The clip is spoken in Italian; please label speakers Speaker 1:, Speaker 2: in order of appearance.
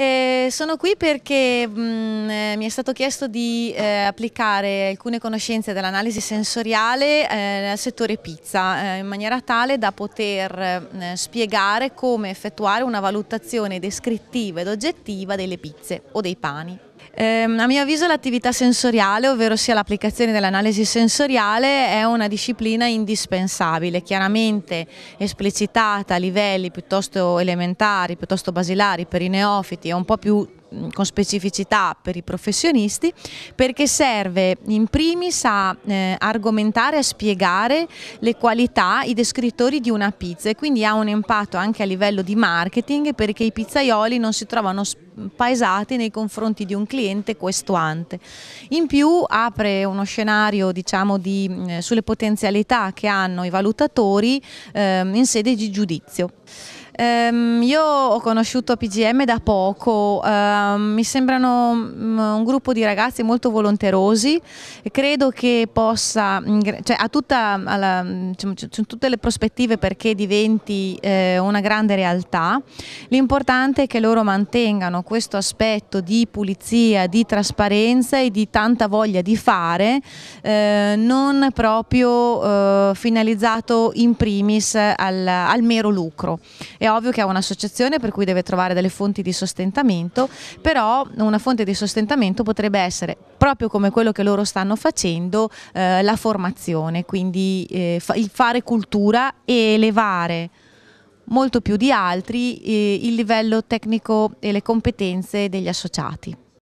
Speaker 1: Eh, sono qui perché mh, mm, eh, mi è stato chiesto di eh, applicare alcune conoscenze dell'analisi sensoriale eh, al settore pizza eh, in maniera tale da poter mm, spiegare come effettuare una valutazione descrittiva ed oggettiva delle pizze o dei pani. Eh, a mio avviso l'attività sensoriale, ovvero sia l'applicazione dell'analisi sensoriale, è una disciplina indispensabile, chiaramente esplicitata a livelli piuttosto elementari, piuttosto basilari per i neofiti, è un po' più Mm, con specificità per i professionisti perché serve in primis a eh, argomentare, a spiegare le qualità, i descrittori di una pizza e quindi ha un impatto anche a livello di marketing perché i pizzaioli non si trovano paesati nei confronti di un cliente questuante. In più apre uno scenario diciamo, di, eh, sulle potenzialità che hanno i valutatori eh, in sede di giudizio. Um, io ho conosciuto PGM da poco, uh, mi sembrano mm, un gruppo di ragazzi molto volonterosi e credo che possa, cioè, ha, tutta, alla, diciamo, tutte le prospettive perché diventi eh, una grande realtà, l'importante è che loro mantengano questo aspetto di pulizia, di trasparenza e di tanta voglia di fare, eh, non proprio eh, finalizzato in primis al, al mero lucro. E ovvio che è un'associazione per cui deve trovare delle fonti di sostentamento, però una fonte di sostentamento potrebbe essere, proprio come quello che loro stanno facendo, eh, la formazione, quindi eh, fa, il fare cultura e elevare molto più di altri eh, il livello tecnico e le competenze degli associati.